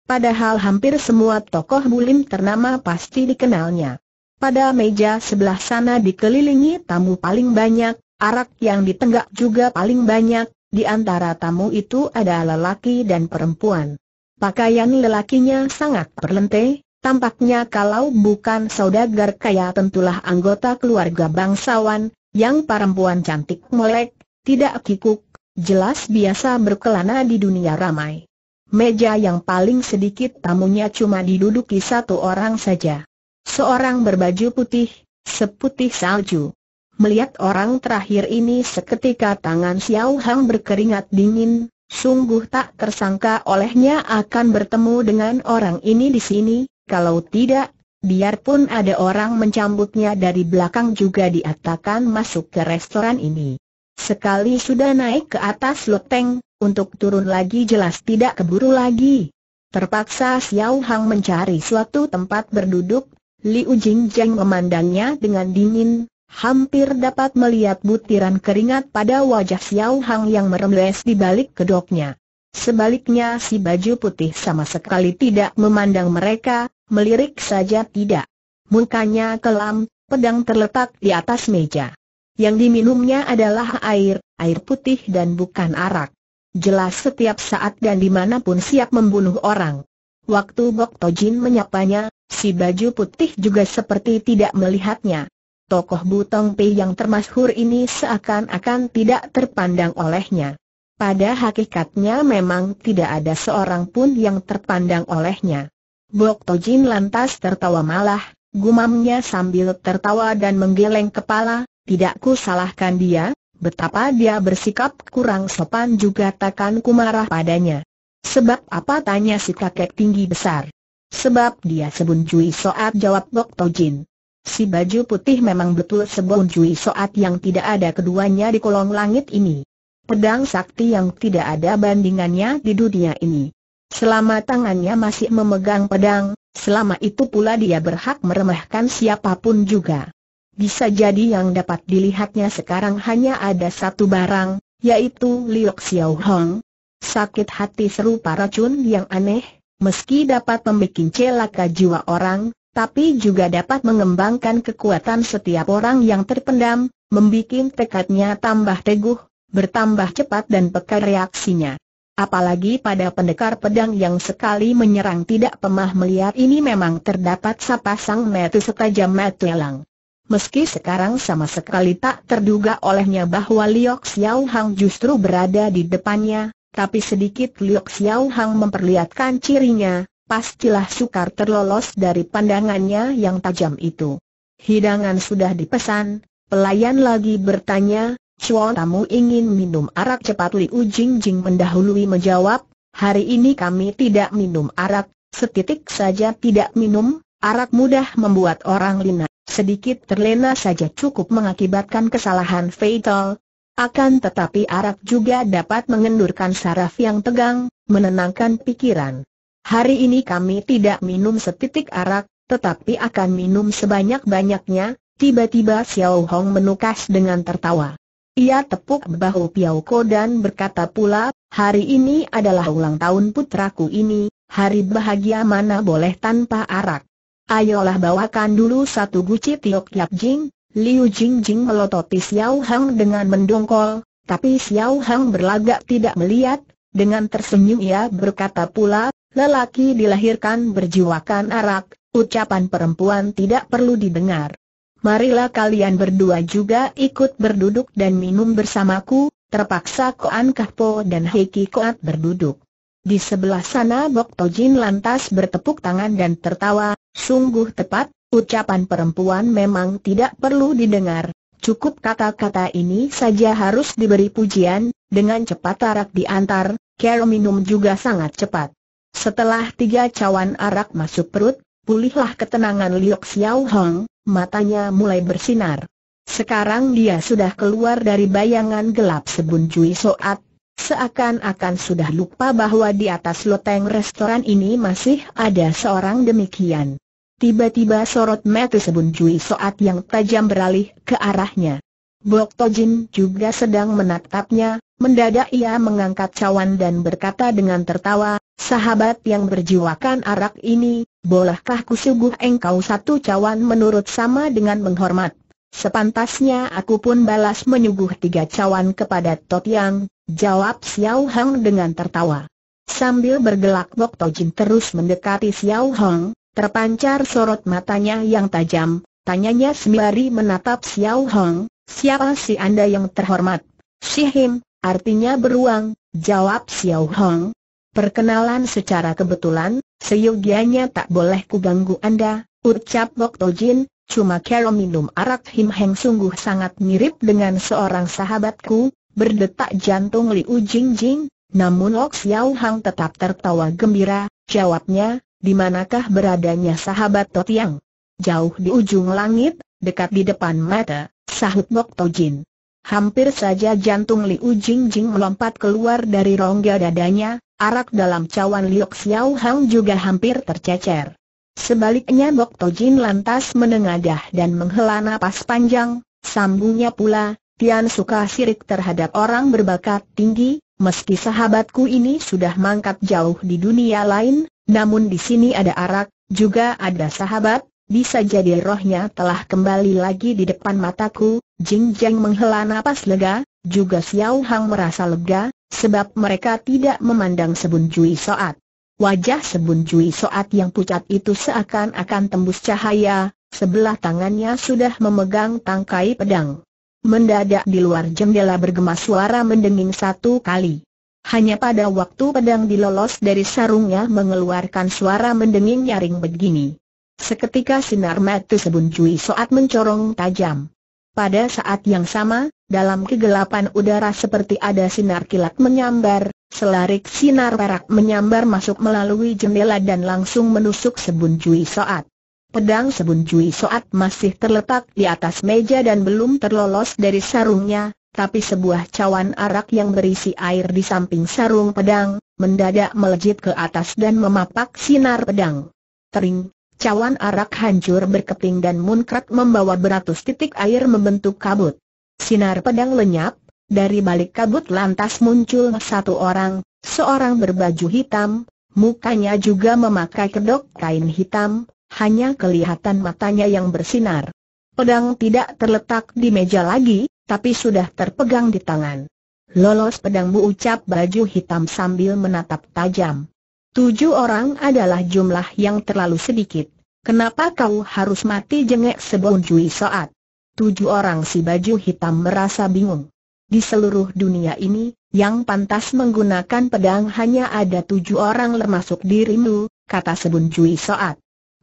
Speaker 1: Padahal hampir semua tokoh bulim ternama pasti dikenalnya. Pada meja sebelah sana dikelilingi tamu paling banyak, arak yang ditenggak juga paling banyak, di antara tamu itu ada lelaki dan perempuan. Pakaian lelakinya sangat perlente, tampaknya kalau bukan saudagar kaya tentulah anggota keluarga bangsawan, yang perempuan cantik melek, tidak kikuk, jelas biasa berkelana di dunia ramai. Meja yang paling sedikit tamunya cuma diduduki satu orang saja. Seorang berbaju putih, seputih salju. Melihat orang terakhir ini seketika tangan Xiao Hang berkeringat dingin, Sungguh tak tersangka olehnya akan bertemu dengan orang ini di sini, kalau tidak, biarpun ada orang mencambutnya dari belakang juga diatakan masuk ke restoran ini. Sekali sudah naik ke atas loteng, untuk turun lagi jelas tidak keburu lagi. Terpaksa Xiao Hang mencari suatu tempat berduduk, Liu Jingjeng memandangnya dengan dingin, hampir dapat melihat butiran keringat pada wajah Xiao Hang yang merembes di balik kedoknya. Sebaliknya si baju putih sama sekali tidak memandang mereka, melirik saja tidak. Mukanya kelam, pedang terletak di atas meja. Yang diminumnya adalah air, air putih dan bukan arak. Jelas setiap saat dan dimanapun siap membunuh orang. Waktu Bok Tojin menyapanya, si baju putih juga seperti tidak melihatnya tokoh Butong Pei yang termasyhur ini seakan-akan tidak terpandang olehnya. Pada hakikatnya memang tidak ada seorang pun yang terpandang olehnya. Bok Tojin lantas tertawa malah, gumamnya sambil tertawa dan menggeleng kepala, tidak ku salahkan dia, betapa dia bersikap kurang sopan juga takkan ku marah padanya. Sebab apa tanya si kakek tinggi besar? Sebab dia sebun Jui Soat jawab Bok Tojin. Si baju putih memang betul sebuah jui soat yang tidak ada keduanya di kolong langit ini. Pedang sakti yang tidak ada bandingannya di dunia ini. Selama tangannya masih memegang pedang, selama itu pula dia berhak meremehkan siapapun juga. Bisa jadi yang dapat dilihatnya sekarang hanya ada satu barang, yaitu Liok Xiao Hong. Sakit hati serupa racun yang aneh, meski dapat membuat celaka jiwa orang, tapi juga dapat mengembangkan kekuatan setiap orang yang terpendam, membuat tekadnya tambah teguh, bertambah cepat dan peka reaksinya. Apalagi pada pendekar pedang yang sekali menyerang tidak pemah melihat ini memang terdapat sepasang mata setajam metu elang. Meski sekarang sama sekali tak terduga olehnya bahwa Liok Xiao Hang justru berada di depannya, tapi sedikit Liok Xiao Hang memperlihatkan cirinya, pastilah sukar terlolos dari pandangannya yang tajam itu. Hidangan sudah dipesan, pelayan lagi bertanya, Chuan tamu ingin minum arak cepat Li Ujing Jing mendahului menjawab, hari ini kami tidak minum arak, setitik saja tidak minum, arak mudah membuat orang lina, sedikit terlena saja cukup mengakibatkan kesalahan fatal. Akan tetapi arak juga dapat mengendurkan saraf yang tegang, menenangkan pikiran. Hari ini kami tidak minum setitik arak, tetapi akan minum sebanyak-banyaknya, tiba-tiba Xiao Hong menukas dengan tertawa. Ia tepuk bahu Piao Ko dan berkata pula, hari ini adalah ulang tahun putraku ini, hari bahagia mana boleh tanpa arak. Ayolah bawakan dulu satu guci tiok yap jing, Liu Jing Jing melototi Xiao Hang dengan mendongkol, tapi Xiao Hang berlagak tidak melihat, dengan tersenyum ia berkata pula, Lelaki dilahirkan berjiwakan arak, ucapan perempuan tidak perlu didengar. Marilah kalian berdua juga ikut berduduk dan minum bersamaku, terpaksa Koan Kahpo dan Heki Koat berduduk. Di sebelah sana Bok Tojin lantas bertepuk tangan dan tertawa, sungguh tepat, ucapan perempuan memang tidak perlu didengar, Cukup kata-kata ini saja harus diberi pujian, dengan cepat arak diantar, Kero minum juga sangat cepat. Setelah tiga cawan arak masuk perut, pulihlah ketenangan Liok Xiao Hong, matanya mulai bersinar. Sekarang dia sudah keluar dari bayangan gelap sebun cuy Soat, seakan-akan sudah lupa bahwa di atas loteng restoran ini masih ada seorang demikian. Tiba-tiba sorot mata sebun cuy Soat yang tajam beralih ke arahnya. Bok Tojin juga sedang menatapnya, Mendadak ia mengangkat cawan dan berkata dengan tertawa, Sahabat yang berjiwakan arak ini, bolehkah kusuguh engkau satu cawan menurut sama dengan menghormat? Sepantasnya aku pun balas menyuguh tiga cawan kepada Tot Yang, jawab Xiao Hang dengan tertawa. Sambil bergelak Bok Tojin terus mendekati Xiao Hang, terpancar sorot matanya yang tajam, tanyanya sembari menatap Xiao Hang, siapa si anda yang terhormat? Si Him, Artinya beruang, jawab Xiao Hong. Perkenalan secara kebetulan, seyogianya tak boleh kuganggu Anda, ucap Bok Tojin, cuma Kero minum arak Him Heng sungguh sangat mirip dengan seorang sahabatku, berdetak jantung Liu Jing Jing, namun Lok Xiao Hong tetap tertawa gembira, jawabnya, di manakah beradanya sahabat Totiang? Jauh di ujung langit, dekat di depan mata, sahut Bok Tojin. Hampir saja jantung Liu Jingjing melompat keluar dari rongga dadanya, arak dalam cawan Liu Xiao Hang juga hampir tercecer. Sebaliknya Bok Tojin lantas menengadah dan menghela napas panjang, sambungnya pula, Tian suka sirik terhadap orang berbakat tinggi, meski sahabatku ini sudah mangkat jauh di dunia lain, namun di sini ada arak, juga ada sahabat, bisa jadi rohnya telah kembali lagi di depan mataku, Jing Jiang menghela nafas lega, juga Xiao Hang merasa lega, sebab mereka tidak memandang Sebun Jui Soat. Wajah Sebun Jui Soat yang pucat itu seakan-akan tembus cahaya, sebelah tangannya sudah memegang tangkai pedang. Mendadak di luar jendela bergema suara mendenging satu kali. Hanya pada waktu pedang dilolos dari sarungnya mengeluarkan suara mendenging nyaring begini. Seketika sinar mata sebuncui saat mencorong tajam. Pada saat yang sama, dalam kegelapan udara seperti ada sinar kilat menyambar, selarik sinar perak menyambar masuk melalui jendela dan langsung menusuk sebuncui soat. Pedang sebuncui soat masih terletak di atas meja dan belum terlolos dari sarungnya, tapi sebuah cawan arak yang berisi air di samping sarung pedang, mendadak melejit ke atas dan memapak sinar pedang. Tering, Cawan arak hancur berkeping dan munkrat membawa beratus titik air membentuk kabut. Sinar pedang lenyap, dari balik kabut lantas muncul satu orang, seorang berbaju hitam, mukanya juga memakai kedok kain hitam, hanya kelihatan matanya yang bersinar. Pedang tidak terletak di meja lagi, tapi sudah terpegang di tangan. Lolos pedang bu ucap baju hitam sambil menatap tajam. Tujuh orang adalah jumlah yang terlalu sedikit. Kenapa kau harus mati jengek sebelum saat? saat? Tujuh orang si baju hitam merasa bingung. Di seluruh dunia ini, yang pantas menggunakan pedang hanya ada tujuh orang termasuk dirimu, kata Sebun saat. Soat.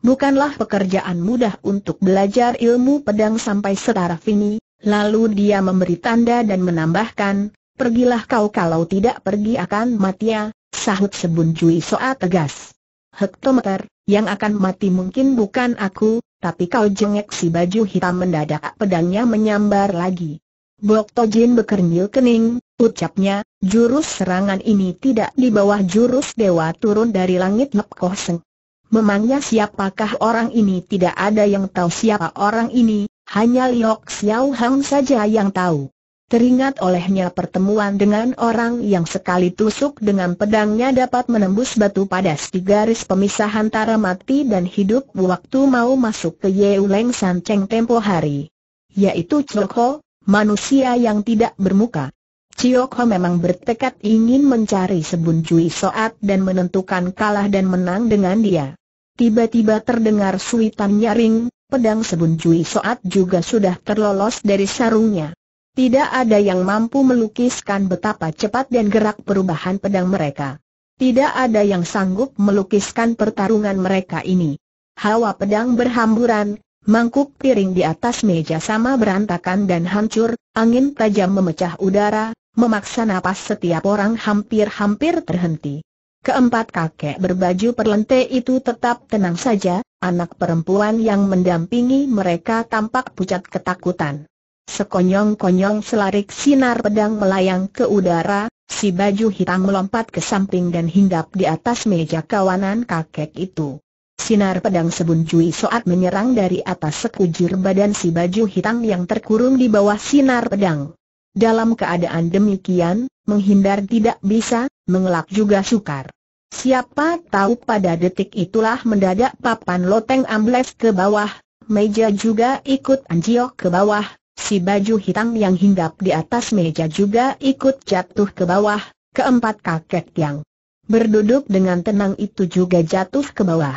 Speaker 1: Bukanlah pekerjaan mudah untuk belajar ilmu pedang sampai setara ini, lalu dia memberi tanda dan menambahkan, pergilah kau kalau tidak pergi akan mati ya, Sahut Sebun cuy Soa tegas. Hektometer, yang akan mati mungkin bukan aku, tapi kau jengek si baju hitam mendadak pedangnya menyambar lagi. Bok Tojin bekernyil kening, ucapnya, jurus serangan ini tidak di bawah jurus dewa turun dari langit Lep Koh Memangnya siapakah orang ini tidak ada yang tahu siapa orang ini, hanya Liok Xiao Hang saja yang tahu. Teringat olehnya pertemuan dengan orang yang sekali tusuk dengan pedangnya dapat menembus batu padas di garis pemisah antara mati dan hidup waktu mau masuk ke Yeuleng San Cheng tempo hari. Yaitu Choko, manusia yang tidak bermuka. Cioko memang bertekad ingin mencari sebuncui soat dan menentukan kalah dan menang dengan dia. Tiba-tiba terdengar suitan nyaring, pedang sebuncui soat juga sudah terlolos dari sarungnya. Tidak ada yang mampu melukiskan betapa cepat dan gerak perubahan pedang mereka. Tidak ada yang sanggup melukiskan pertarungan mereka ini. Hawa pedang berhamburan, mangkuk piring di atas meja sama berantakan dan hancur, angin tajam memecah udara, memaksa napas setiap orang hampir-hampir terhenti. Keempat kakek berbaju perlente itu tetap tenang saja, anak perempuan yang mendampingi mereka tampak pucat ketakutan. Sekonyong-konyong selarik sinar pedang melayang ke udara, si baju hitam melompat ke samping dan hinggap di atas meja kawanan kakek itu. Sinar pedang sebunjui soat menyerang dari atas sekujur badan si baju hitam yang terkurung di bawah sinar pedang. Dalam keadaan demikian, menghindar tidak bisa, mengelak juga sukar. Siapa tahu pada detik itulah mendadak papan loteng ambles ke bawah, meja juga ikut anjiok ke bawah, si baju hitam yang hinggap di atas meja juga ikut jatuh ke bawah, keempat kakek yang berduduk dengan tenang itu juga jatuh ke bawah.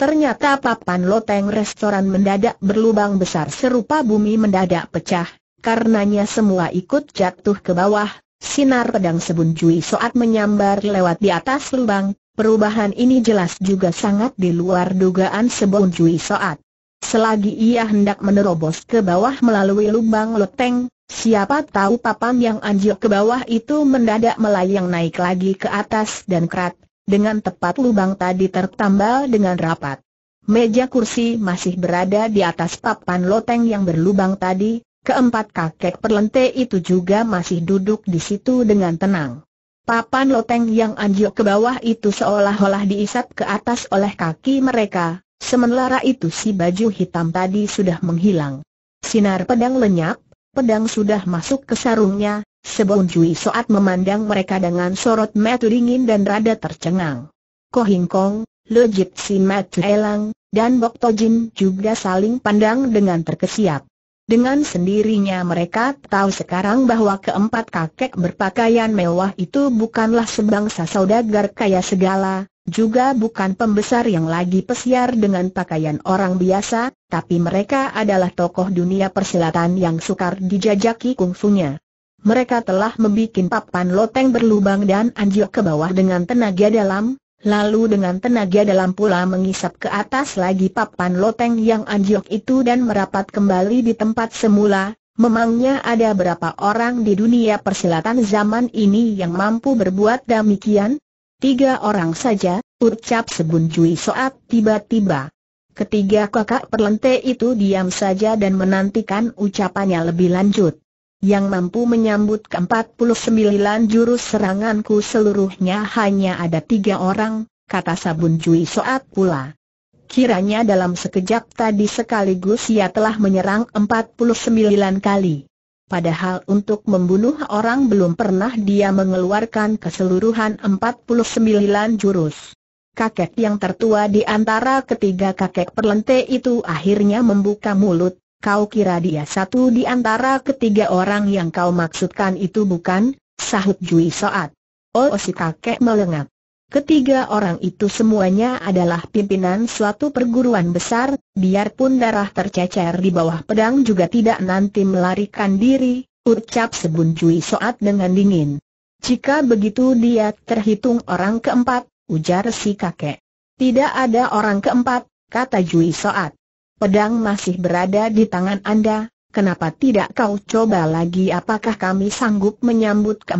Speaker 1: Ternyata papan loteng restoran mendadak berlubang besar serupa bumi mendadak pecah, karenanya semua ikut jatuh ke bawah, sinar pedang sebunjui soat menyambar lewat di atas lubang, perubahan ini jelas juga sangat di luar dugaan sebunjui soat. Selagi ia hendak menerobos ke bawah melalui lubang loteng, siapa tahu papan yang anjlok ke bawah itu mendadak melayang naik lagi ke atas dan kerat, dengan tepat lubang tadi tertambal dengan rapat. Meja kursi masih berada di atas papan loteng yang berlubang tadi, keempat kakek perlente itu juga masih duduk di situ dengan tenang. Papan loteng yang anjlok ke bawah itu seolah-olah diisap ke atas oleh kaki mereka, Sementara itu si baju hitam tadi sudah menghilang. Sinar pedang lenyap, pedang sudah masuk ke sarungnya, Sebelum Cui Soat memandang mereka dengan sorot mata dingin dan rada tercengang. Ko Hing Kong, Lejit Si Mat Elang, dan Bok Tojin juga saling pandang dengan terkesiap. Dengan sendirinya mereka tahu sekarang bahwa keempat kakek berpakaian mewah itu bukanlah sebangsa saudagar kaya segala, juga bukan pembesar yang lagi pesiar dengan pakaian orang biasa, tapi mereka adalah tokoh dunia persilatan yang sukar dijajaki kungfunya. Mereka telah membuat papan loteng berlubang dan anjlok ke bawah dengan tenaga dalam, lalu dengan tenaga dalam pula mengisap ke atas lagi papan loteng yang anjlok itu dan merapat kembali di tempat semula. Memangnya ada berapa orang di dunia persilatan zaman ini yang mampu berbuat demikian? Tiga orang saja, ucap Sebun Cui Soat tiba-tiba. Ketiga kakak perlente itu diam saja dan menantikan ucapannya lebih lanjut. Yang mampu menyambut ke-49 jurus seranganku seluruhnya hanya ada tiga orang, kata Sabun Cui Soat pula. Kiranya dalam sekejap tadi sekaligus ia telah menyerang 49 kali. Padahal untuk membunuh orang belum pernah dia mengeluarkan keseluruhan 49 jurus. Kakek yang tertua di antara ketiga kakek perlente itu akhirnya membuka mulut, kau kira dia satu di antara ketiga orang yang kau maksudkan itu bukan? Sahut Jui Soat. Oh si kakek melengak. Ketiga orang itu semuanya adalah pimpinan suatu perguruan besar, biarpun darah tercecer di bawah pedang juga tidak nanti melarikan diri, ucap Sebun cuy Soat dengan dingin. Jika begitu dia terhitung orang keempat, ujar si kakek. Tidak ada orang keempat, kata Jui Soat. Pedang masih berada di tangan Anda, Kenapa tidak kau coba lagi apakah kami sanggup menyambut ke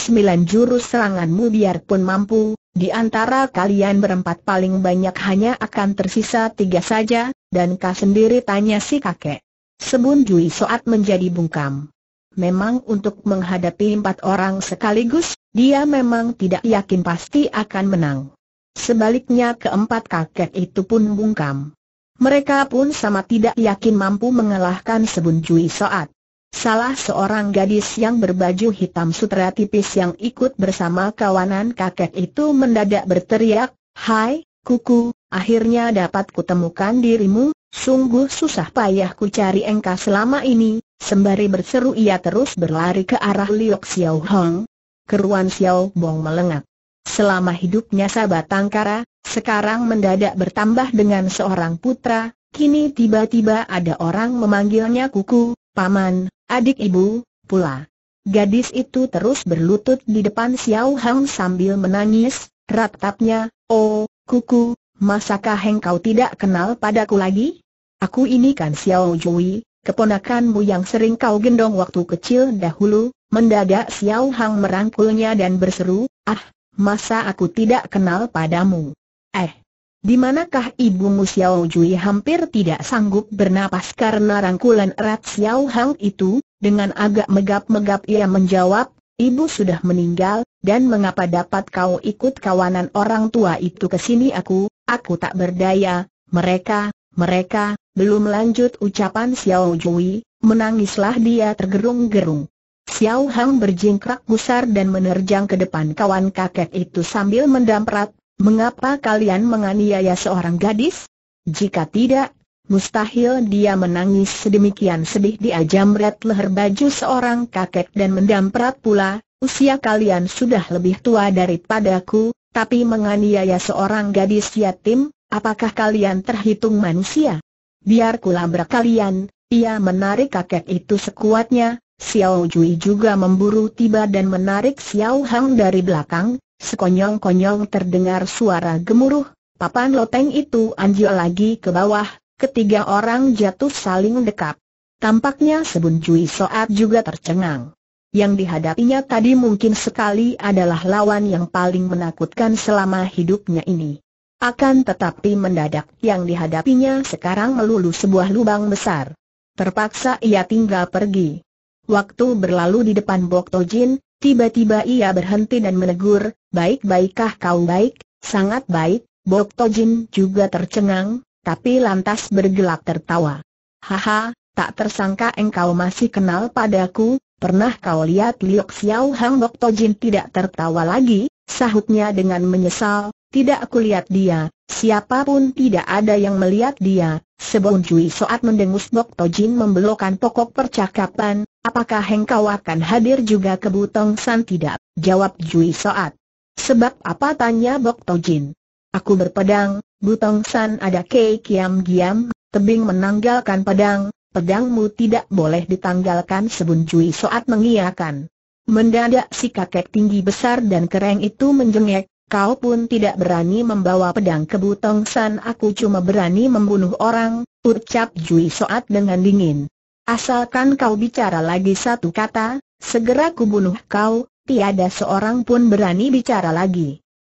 Speaker 1: sembilan jurus seranganmu biarpun mampu, di antara kalian berempat paling banyak hanya akan tersisa tiga saja, dan kau sendiri tanya si kakek. Sebun Jui Soat menjadi bungkam. Memang untuk menghadapi empat orang sekaligus, dia memang tidak yakin pasti akan menang. Sebaliknya keempat kakek itu pun bungkam. Mereka pun sama tidak yakin mampu mengalahkan Sebun Cui Soat. Salah seorang gadis yang berbaju hitam sutra tipis yang ikut bersama kawanan kakek itu mendadak berteriak, Hai, kuku, akhirnya dapat kutemukan dirimu, sungguh susah payah ku cari engkau selama ini, sembari berseru ia terus berlari ke arah Liok Xiao Hong. Keruan Xiao Bong melengak. Selama hidupnya sahabat Tangkara, sekarang mendadak bertambah dengan seorang putra, kini tiba-tiba ada orang memanggilnya kuku, paman, adik ibu, pula. Gadis itu terus berlutut di depan Xiao Hang sambil menangis, ratapnya, oh, kuku, masakah engkau tidak kenal padaku lagi? Aku ini kan Xiao Jui, keponakanmu yang sering kau gendong waktu kecil dahulu, mendadak Xiao Hang merangkulnya dan berseru, ah, masa aku tidak kenal padamu? Eh, di manakah ibumu Xiao Jui hampir tidak sanggup bernapas karena rangkulan erat Xiao Hang itu, dengan agak megap-megap ia menjawab, ibu sudah meninggal, dan mengapa dapat kau ikut kawanan orang tua itu ke sini aku, aku tak berdaya, mereka, mereka, belum lanjut ucapan Xiao Jui, menangislah dia tergerung-gerung. Xiao Hang berjingkrak gusar dan menerjang ke depan kawan kakek itu sambil mendamprat, Mengapa kalian menganiaya seorang gadis? Jika tidak, mustahil dia menangis sedemikian sedih dia jamret leher baju seorang kakek dan mendamprat pula, usia kalian sudah lebih tua daripadaku, tapi menganiaya seorang gadis yatim, apakah kalian terhitung manusia? Biar kulabrak kalian, ia menarik kakek itu sekuatnya, Xiao Jui juga memburu tiba dan menarik Xiao Hang dari belakang, Sekonyong-konyong terdengar suara gemuruh, papan loteng itu anjol lagi ke bawah, ketiga orang jatuh saling dekap. Tampaknya Sebun Cui Soat juga tercengang. Yang dihadapinya tadi mungkin sekali adalah lawan yang paling menakutkan selama hidupnya ini. Akan tetapi mendadak yang dihadapinya sekarang melulu sebuah lubang besar. Terpaksa ia tinggal pergi. Waktu berlalu di depan Bok Tojin, Tiba-tiba ia berhenti dan menegur, baik-baikkah kau baik, sangat baik, Bok Tojin juga tercengang, tapi lantas bergelak tertawa. Haha, tak tersangka engkau masih kenal padaku, pernah kau lihat Liok Xiao Hang Bok Tojin tidak tertawa lagi, sahutnya dengan menyesal, tidak aku lihat dia, siapapun tidak ada yang melihat dia, Sebelum Cui Soat mendengus Bok Tojin membelokkan pokok percakapan, Apakah engkau akan hadir juga ke Butong San tidak? Jawab Jui Soat. Sebab apa tanya Bok Tojin? Aku berpedang, Butong San ada kei kiam giam, tebing menanggalkan pedang, pedangmu tidak boleh ditanggalkan sebun Jui Soat mengiakan. Mendadak si kakek tinggi besar dan kereng itu menjengek, kau pun tidak berani membawa pedang ke Butong San aku cuma berani membunuh orang, ucap Jui Soat dengan dingin. Asalkan kau bicara lagi satu kata, segera kubunuh kau, tiada seorang pun berani bicara lagi.